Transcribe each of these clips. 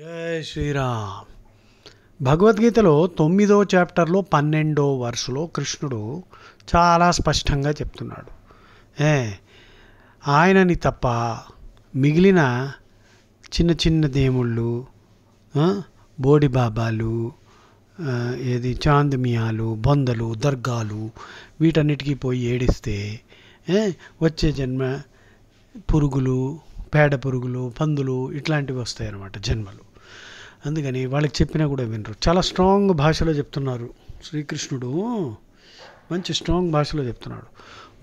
జై శ్రీరామ్ భగవద్గీతలో తొమ్మిదో చాప్టర్లో పన్నెండో వరుసలో కృష్ణుడు చాలా స్పష్టంగా చెప్తున్నాడు ఏ ఆయనని తప్ప మిగిలిన చిన్న చిన్న దేవుళ్ళు బోడి బాబాలు ఏది చాందమియాలు బొందలు దర్గాలు వీటన్నిటికీ పోయి ఏడిస్తే వచ్చే జన్మ పురుగులు పేడ పురుగులు పందులు ఇట్లాంటివి వస్తాయి అన్నమాట జన్మలు అందుకని వాళ్ళకి చెప్పినా కూడా వినరు చాలా స్ట్రాంగ్ భాషలో చెప్తున్నారు శ్రీకృష్ణుడు మంచి స్ట్రాంగ్ భాషలో చెప్తున్నాడు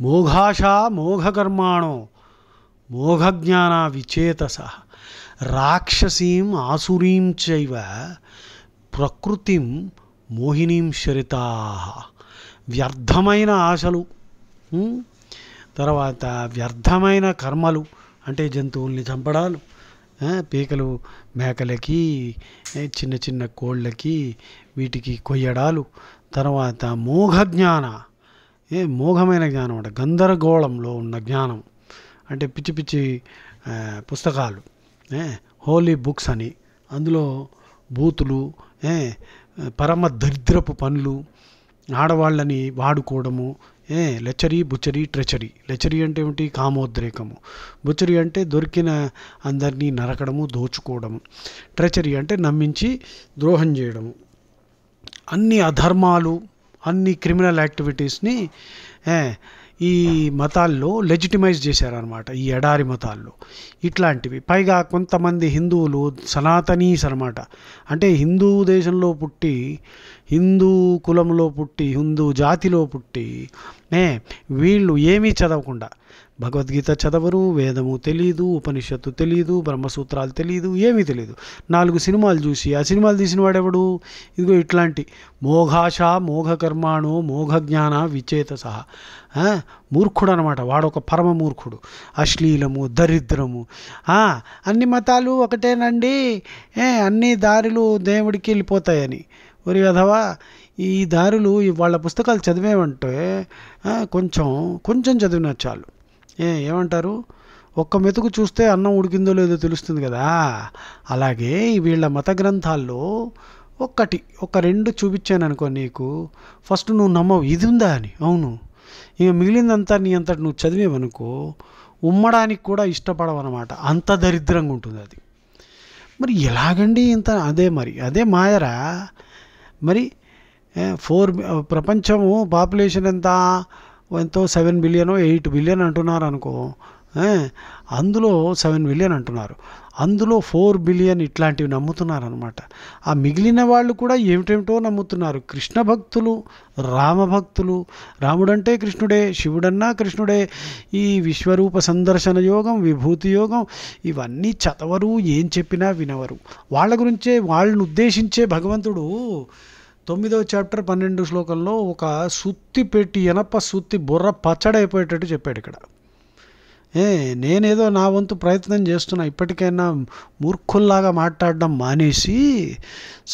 మోఘాష మోఘకర్మాణో మోఘజ్ఞాన విచేతస రాక్షసీం ఆసురీం చైవ ప్రకృతిం మోహినీం శరితా వ్యర్థమైన ఆశలు తర్వాత వ్యర్థమైన కర్మలు అంటే జంతువుల్ని చంపడాలు పీకలు మేకలకి చిన్న చిన్న కోళ్ళకి వీటికి కొయ్యడాలు తర్వాత మూఘ జ్ఞాన ఏ మోఘమైన జ్ఞానం అంటే గందరగోళంలో ఉన్న జ్ఞానం అంటే పిచ్చి పిచ్చి పుస్తకాలు హోలీ బుక్స్ అని అందులో బూతులు పరమ దరిద్రపు పనులు ఆడవాళ్ళని వాడుకోవడము ఏ లెచరీ బుచ్చరీ ట్రెచరీ లెచరీ అంటే ఏమిటి కామోద్రేకము బుచ్చరీ అంటే దొరికిన అందరినీ నరకడము దోచుకోవడము ట్రెచరీ అంటే నమ్మించి ద్రోహం చేయడము అన్ని అధర్మాలు అన్ని క్రిమినల్ యాక్టివిటీస్ని ఈ మతాల్లో లెజిటిమైజ్ చేశారనమాట ఈ ఎడారి మతాల్లో ఇట్లాంటివి పైగా కొంతమంది హిందువులు సనాతనీస్ అనమాట అంటే హిందూ దేశంలో పుట్టి హిందూ కులంలో పుట్టి హిందూ జాతిలో పుట్టి వీళ్ళు ఏమీ చదవకుండా భగవద్గీత చదవరు వేదము తెలీదు ఉపనిషత్తు తెలీదు బ్రహ్మసూత్రాలు తెలీదు ఏమీ తెలీదు నాలుగు సినిమాలు చూసి ఆ సినిమాలు తీసిన వాడెవడు ఇదిగో ఇట్లాంటి మోఘాష మోఘకర్మాణో మోఘజ్ఞాన సహా మూర్ఖుడు అనమాట వాడొక పరమ మూర్ఖుడు అశ్లీలము దరిద్రము అన్ని మతాలు ఒకటేనండి అన్ని దారులు దేవుడికి వెళ్ళిపోతాయని ఒరి అథవా ఈ దారులు వాళ్ళ పుస్తకాలు చదివేమంటే కొంచెం కొంచెం చదివినా చాలు ఏ ఏమంటారు ఒక్క మెతుకు చూస్తే అన్నం ఉడికిందో లేదో తెలుస్తుంది కదా అలాగే వీళ్ళ మత గ్రంథాల్లో ఒక్కటి ఒక రెండు చూపించాను అనుకో నీకు ఫస్ట్ నువ్వు నమ్మవు ఇది ఉందా అని అవును ఇక మిగిలిందంతా నీ అంతటి నువ్వు చదివేవనుకో ఉమ్మడానికి కూడా ఇష్టపడవన్నమాట అంత దరిద్రంగా ఉంటుంది అది మరి ఎలాగండి ఇంత అదే మరి అదే మాయరా మరి ఫోర్ ప్రపంచము పాపులేషన్ ఎంత ఎంతో సెవెన్ బిలియన్ ఎయిట్ బిలియన్ అంటున్నారు అనుకో అందులో సెవెన్ బిలియన్ అంటున్నారు అందులో ఫోర్ బిలియన్ ఇట్లాంటివి నమ్ముతున్నారనమాట ఆ మిగిలిన వాళ్ళు కూడా ఏమిటేమిటో నమ్ముతున్నారు కృష్ణ భక్తులు రామభక్తులు రాముడంటే కృష్ణుడే శివుడన్నా కృష్ణుడే ఈ విశ్వరూప సందర్శన యోగం విభూతి యోగం ఇవన్నీ చదవరు ఏం చెప్పినా వినవరు వాళ్ళ గురించే వాళ్ళని ఉద్దేశించే భగవంతుడు తొమ్మిదవ చాప్టర్ పన్నెండు శ్లోకంలో ఒక సుత్తి పెట్టి ఎనప సుత్తి బుర్ర పచ్చడైపోయేటట్టు చెప్పాడు ఇక్కడ ఏ నేనేదో నా వంతు ప్రయత్నం చేస్తున్నా ఇప్పటికైనా మూర్ఖుల్లాగా మాట్లాడడం మానేసి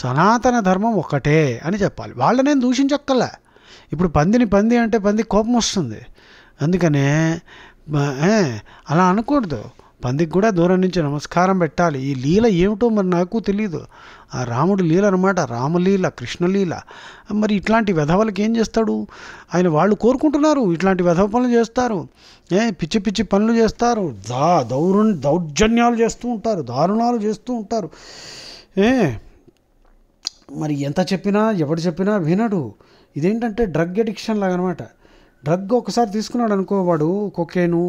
సనాతన ధర్మం ఒకటే అని చెప్పాలి నేను దూషించక్కలే ఇప్పుడు పందిని పంది అంటే పంది కోపం వస్తుంది అందుకనే అలా అనకూడదు పందికి కూడా దూరం నుంచి నమస్కారం పెట్టాలి ఈ లీల ఏమిటో మరి నాకు తెలియదు ఆ రాముడు లీల అనమాట రామలీల కృష్ణలీల మరి ఇట్లాంటి వెధవలకి ఏం చేస్తాడు ఆయన వాళ్ళు కోరుకుంటున్నారు ఇట్లాంటి వెధవ పనులు చేస్తారు ఏ పిచ్చి పిచ్చి పనులు చేస్తారు దా దౌరు దౌర్జన్యాలు చేస్తూ ఉంటారు దారుణాలు చేస్తూ ఉంటారు ఏ మరి ఎంత చెప్పినా ఎవడు చెప్పినా వినడు ఇదేంటంటే డ్రగ్ అడిక్షన్ లాగనమాట అనమాట డ్రగ్ ఒకసారి తీసుకున్నాడు అనుకో వాడు కొకేను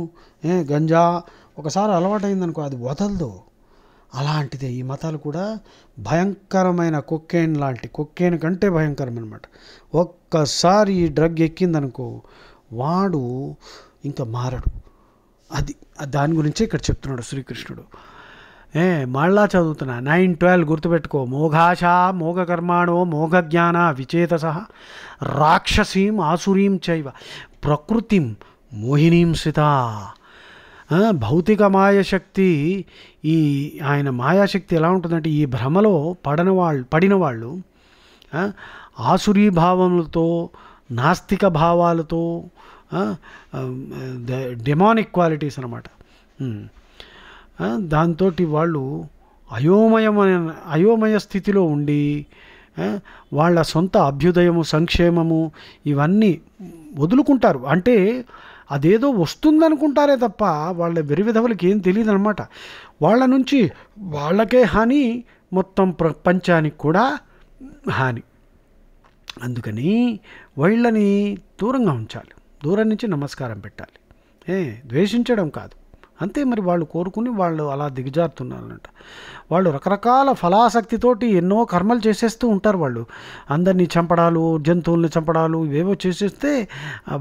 గంజా ఒకసారి అలవాటైందనుకో అది వదలదు అలాంటిదే ఈ మతాలు కూడా భయంకరమైన కొక్కేన్ లాంటి కొక్కేన్ కంటే భయంకరం అనమాట ఒక్కసారి ఈ డ్రగ్ ఎక్కిందనుకో వాడు ఇంకా మారడు అది దాని గురించే ఇక్కడ చెప్తున్నాడు శ్రీకృష్ణుడు ఏ మళ్ళా చదువుతున్నా నైన్ ట్వెల్వ్ గుర్తుపెట్టుకో మోఘాశ మోఘకర్మాణో మోఘజ్ఞాన విచేతస రాక్షసీం ఆసురీం చైవ ప్రకృతిం మోహినీం సితా భౌతిక మాయాశక్తి ఈ ఆయన మాయాశక్తి ఎలా ఉంటుందంటే ఈ భ్రమలో పడన వాళ్ళు పడిన వాళ్ళు ఆసురీభావములతో నాస్తిక భావాలతో డెమానిక్ క్వాలిటీస్ అనమాట దాంతో వాళ్ళు అయోమయమైన అయోమయ స్థితిలో ఉండి వాళ్ళ సొంత అభ్యుదయము సంక్షేమము ఇవన్నీ వదులుకుంటారు అంటే అదేదో వస్తుందనుకుంటారే తప్ప వాళ్ళ వెరివిధవులకి ఏం తెలియదు అనమాట వాళ్ళ నుంచి వాళ్ళకే హాని మొత్తం ప్రపంచానికి కూడా హాని అందుకని వాళ్ళని దూరంగా ఉంచాలి దూరం నుంచి నమస్కారం పెట్టాలి ఏ ద్వేషించడం కాదు అంతే మరి వాళ్ళు కోరుకుని వాళ్ళు అలా దిగజారుతున్నారనమాట వాళ్ళు రకరకాల ఫలాసక్తితోటి ఎన్నో కర్మలు చేసేస్తూ ఉంటారు వాళ్ళు అందరినీ చంపడాలు జంతువుల్ని చంపడాలు ఇవేవో చేసేస్తే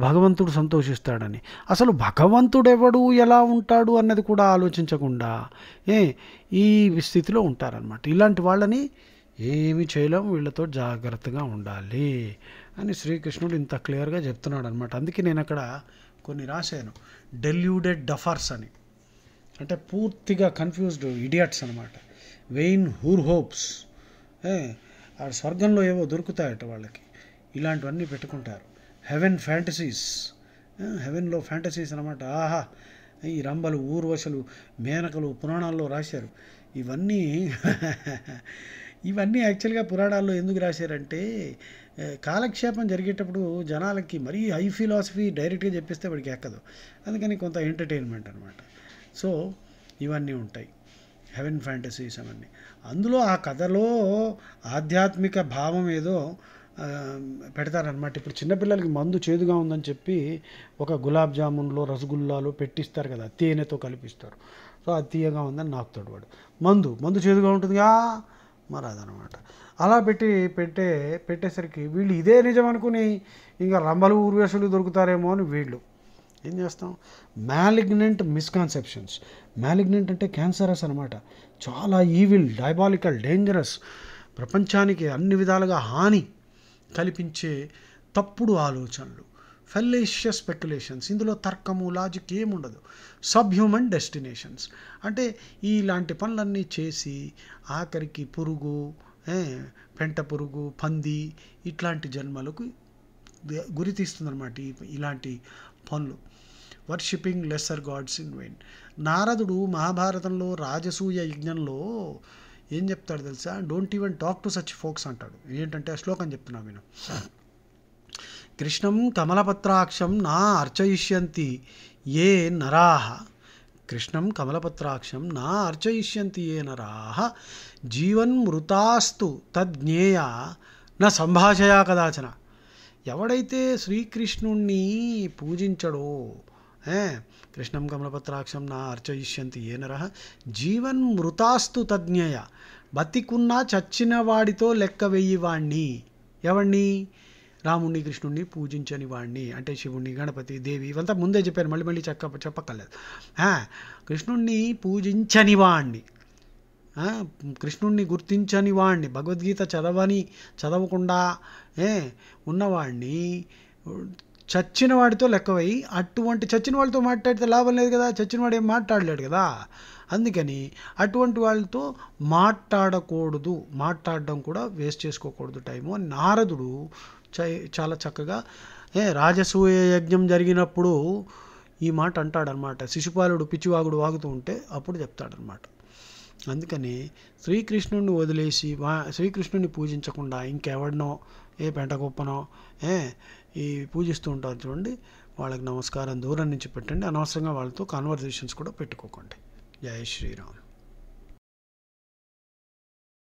భగవంతుడు సంతోషిస్తాడని అసలు భగవంతుడెవడు ఎలా ఉంటాడు అన్నది కూడా ఆలోచించకుండా ఏ ఈ స్థితిలో ఉంటారనమాట ఇలాంటి వాళ్ళని ఏమి చేయలేం వీళ్ళతో జాగ్రత్తగా ఉండాలి అని శ్రీకృష్ణుడు ఇంత క్లియర్గా చెప్తున్నాడు అనమాట అందుకే నేను అక్కడ కొన్ని రాశాను డెల్యూడెడ్ డఫర్స్ అని అంటే పూర్తిగా కన్ఫ్యూజ్డ్ ఇడియట్స్ అనమాట వెయిన్ హూర్ హోప్స్ ఆ స్వర్గంలో ఏవో దొరుకుతాయట వాళ్ళకి ఇలాంటివన్నీ పెట్టుకుంటారు హెవెన్ ఫ్యాంటసీస్ హెవెన్లో ఫ్యాంటసీస్ అనమాట ఆహా ఈ రంబలు ఊర్వశలు మేనకలు పురాణాల్లో రాశారు ఇవన్నీ ఇవన్నీ యాక్చువల్గా పురాణాల్లో ఎందుకు రాశారంటే కాలక్షేపం జరిగేటప్పుడు జనాలకి మరీ హై ఫిలాసఫీ డైరెక్ట్గా చెప్పిస్తే వాడికి ఎక్కదు అందుకని కొంత ఎంటర్టైన్మెంట్ అనమాట సో ఇవన్నీ ఉంటాయి హెవెన్ ఫ్యాంటసీస్ అవన్నీ అందులో ఆ కథలో ఆధ్యాత్మిక భావం ఏదో పెడతారనమాట ఇప్పుడు చిన్నపిల్లలకి మందు చేదుగా ఉందని చెప్పి ఒక గులాబ్ జామున్లో రసగుల్లాలో పెట్టిస్తారు కదా తేనెతో కలిపిస్తారు సో అది తీయగా ఉందని నాకుతాడు వాడు మందు మందు చేదుగా ఉంటుందిగా మరి అదనమాట అలా పెట్టి పెట్టే పెట్టేసరికి వీళ్ళు ఇదే నిజం అనుకుని ఇంకా రంబలు ఊర్వేషులు దొరుకుతారేమో అని వీళ్ళు ఏం చేస్తాం మ్యాలిగ్నెంట్ మిస్కాన్సెప్షన్స్ మ్యాలిగ్నెంట్ అంటే క్యాన్సరస్ అనమాట చాలా ఈవిల్ డైబాలికల్ డేంజరస్ ప్రపంచానికి అన్ని విధాలుగా హాని కల్పించే తప్పుడు ఆలోచనలు ఫెల్లేషియస్ స్పెక్యులేషన్స్ ఇందులో తర్కము లాజిక్ ఏముండదు సబ్ హ్యూమన్ డెస్టినేషన్స్ అంటే ఇలాంటి పనులన్నీ చేసి ఆఖరికి పురుగు పెంట పురుగు పంది ఇట్లాంటి జన్మలకు గురి తీస్తుందన్నమాట ఇలాంటి పనులు worshipping lesser gods in vain నారదుడు మహాభారతంలో రాజసూయ యజ్ఞంలో ఏం చెప్తాడు తెలుసా don't even talk to such folks అంటాడు ఏంటంటే శ్లోకం చెప్తున్నా నేను కృష్ణం కమలపత్రాక్షం నా అర్చయిష్యంతి ఏ నరాహ కృష్ణం కమలపత్రాక్షం నా అర్చయిష్యంతి ఏ నరాహ మృతాస్తు తజ్ఞేయ నా సంభాషయా కదాచన ఎవడైతే శ్రీకృష్ణుణ్ణి పూజించడో కృష్ణం కమలపత్రాక్షం నా అర్చయిష్యంతి ఏ నర జీవన్మృతాస్తు తజ్ఞయ బతికున్నా చచ్చిన వాడితో లెక్క వెయ్యి వాణ్ణి ఎవణ్ణి రాముణ్ణి కృష్ణుణ్ణి పూజించని వాణ్ణి అంటే శివుణ్ణి గణపతి దేవి ఇవంతా ముందే చెప్పాను మళ్ళీ మళ్ళీ చెప్పక్కర్లేదు కృష్ణుణ్ణి పూజించని వాణ్ణి కృష్ణుణ్ణి గుర్తించని వాణ్ణి భగవద్గీత చదవని చదవకుండా ఏ ఉన్నవాణ్ణి చచ్చిన వాడితో లెక్కవై అటువంటి చచ్చిన వాళ్ళతో మాట్లాడితే లాభం లేదు కదా చచ్చిన వాడు ఏం మాట్లాడలేడు కదా అందుకని అటువంటి వాళ్ళతో మాట్లాడకూడదు మాట్లాడడం కూడా వేస్ట్ చేసుకోకూడదు టైము నారదుడు చాలా చక్కగా రాజసూయ యజ్ఞం జరిగినప్పుడు ఈ మాట అంటాడనమాట శిశుపాలుడు పిచ్చివాగుడు వాగుతూ ఉంటే అప్పుడు చెప్తాడనమాట అందుకని శ్రీకృష్ణుని వదిలేసి వా శ్రీకృష్ణుని పూజించకుండా ఇంకెవడినో ఏ గొప్పనో ఏ ఈ పూజిస్తూ ఉంటారు చూడండి వాళ్ళకి నమస్కారం దూరం నుంచి పెట్టండి అనవసరంగా వాళ్ళతో కాన్వర్జేషన్స్ కూడా పెట్టుకోకండి జై శ్రీరామ్